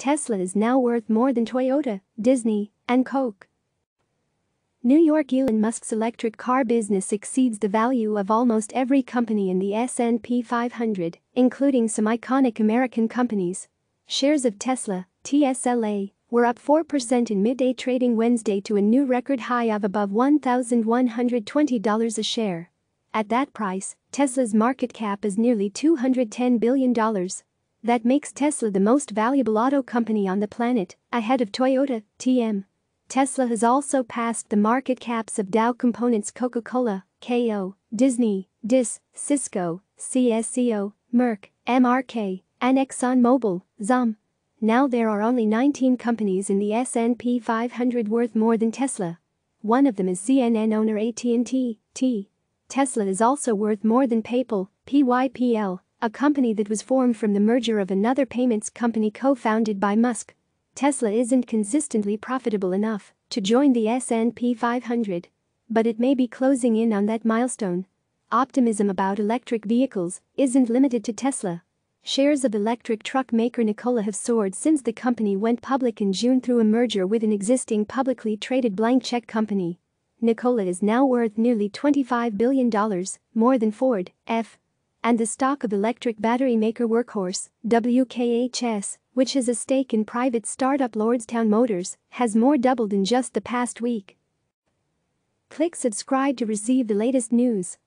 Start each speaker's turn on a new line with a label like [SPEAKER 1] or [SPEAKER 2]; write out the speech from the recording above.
[SPEAKER 1] Tesla is now worth more than Toyota, Disney, and Coke. New York Elon Musk's electric car business exceeds the value of almost every company in the S&P 500, including some iconic American companies. Shares of Tesla, TSLA, were up 4% in midday trading Wednesday to a new record high of above $1,120 a share. At that price, Tesla's market cap is nearly $210 billion, that makes Tesla the most valuable auto company on the planet, ahead of Toyota, TM. Tesla has also passed the market caps of Dow Components Coca-Cola, KO, Disney, DIS, Cisco, CSCO, Merck, MRK, and ExxonMobil, ZOM. Now there are only 19 companies in the S&P 500 worth more than Tesla. One of them is CNN owner AT&T, T. Tesla is also worth more than PayPal, PYPL, a company that was formed from the merger of another payments company co-founded by Musk. Tesla isn't consistently profitable enough to join the S&P 500, but it may be closing in on that milestone. Optimism about electric vehicles isn't limited to Tesla. Shares of electric truck maker Nikola have soared since the company went public in June through a merger with an existing publicly traded blank check company. Nikola is now worth nearly $25 billion, more than Ford, F and the stock of electric battery maker Workhorse, WKHS, which has a stake in private startup Lordstown Motors, has more doubled in just the past week. Click subscribe to receive the latest news.